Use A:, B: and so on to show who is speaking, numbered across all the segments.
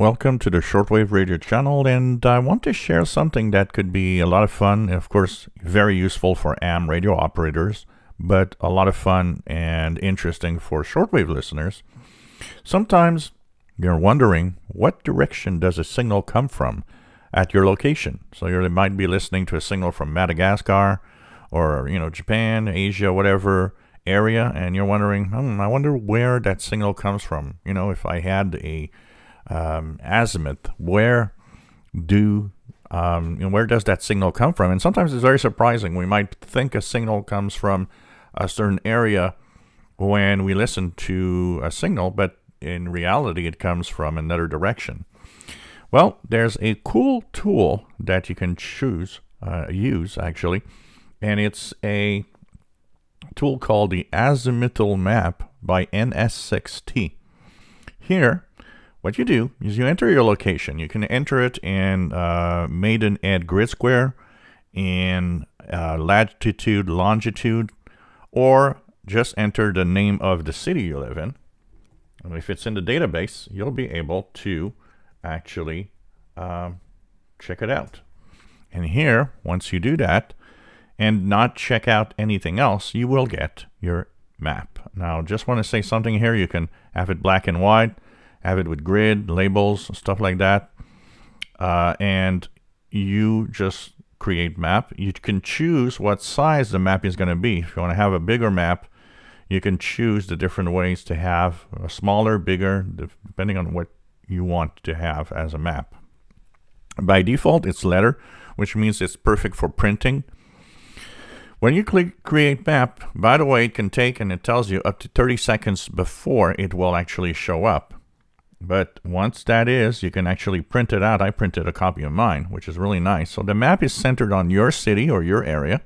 A: Welcome to the Shortwave Radio channel, and I want to share something that could be a lot of fun, of course, very useful for AM radio operators, but a lot of fun and interesting for shortwave listeners. Sometimes you're wondering what direction does a signal come from at your location. So you might be listening to a signal from Madagascar or, you know, Japan, Asia, whatever area, and you're wondering, hmm, I wonder where that signal comes from. You know, if I had a um, azimuth. Where do um, you know, where does that signal come from? And sometimes it's very surprising. We might think a signal comes from a certain area when we listen to a signal, but in reality, it comes from another direction. Well, there's a cool tool that you can choose, uh, use actually, and it's a tool called the Azimuthal Map by NS6T. Here, what you do is you enter your location. You can enter it in uh, Maiden Grid Square in uh, latitude, longitude, or just enter the name of the city you live in. And if it's in the database, you'll be able to actually um, check it out. And here, once you do that and not check out anything else, you will get your map. Now, just want to say something here. You can have it black and white have it with grid, labels, stuff like that. Uh, and you just create map. You can choose what size the map is going to be. If you want to have a bigger map, you can choose the different ways to have a smaller, bigger, depending on what you want to have as a map. By default, it's letter, which means it's perfect for printing. When you click create map, by the way, it can take and it tells you up to 30 seconds before it will actually show up. But once that is, you can actually print it out. I printed a copy of mine, which is really nice. So the map is centered on your city or your area,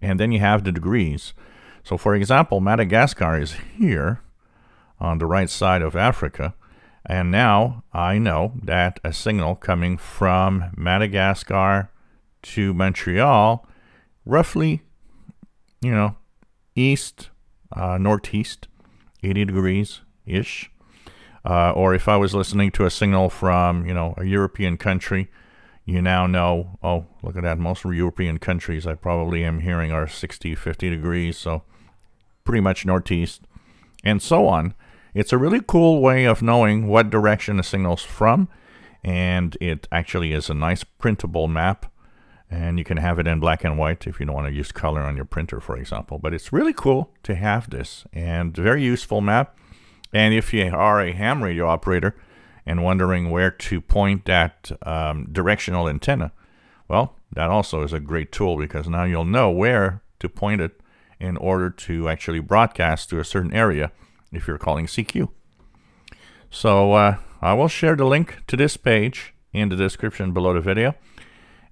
A: and then you have the degrees. So for example, Madagascar is here on the right side of Africa. And now I know that a signal coming from Madagascar to Montreal, roughly, you know, east, uh, northeast, 80 degrees ish, uh, or if I was listening to a signal from, you know, a European country, you now know, oh, look at that. Most European countries I probably am hearing are 60, 50 degrees. So pretty much northeast and so on. It's a really cool way of knowing what direction a signal's from. And it actually is a nice printable map. And you can have it in black and white if you don't want to use color on your printer, for example. But it's really cool to have this and very useful map. And if you are a ham radio operator and wondering where to point that um, directional antenna, well, that also is a great tool because now you'll know where to point it in order to actually broadcast to a certain area if you're calling CQ. So uh, I will share the link to this page in the description below the video.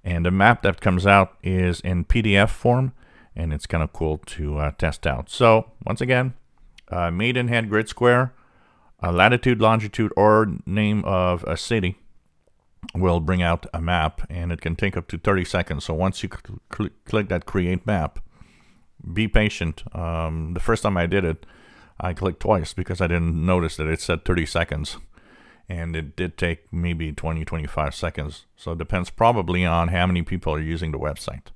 A: And the map that comes out is in PDF form, and it's kind of cool to uh, test out. So once again, uh, Maidenhead grid square, a latitude, longitude, or name of a city will bring out a map and it can take up to 30 seconds. So once you cl cl click that create map, be patient. Um, the first time I did it, I clicked twice because I didn't notice that it said 30 seconds. And it did take maybe 20, 25 seconds. So it depends probably on how many people are using the website.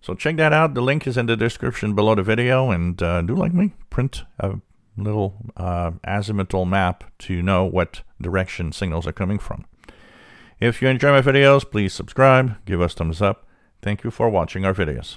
A: So check that out. The link is in the description below the video and uh, do like me print a little uh, azimuthal map to know what direction signals are coming from. If you enjoy my videos, please subscribe, give us thumbs up. Thank you for watching our videos.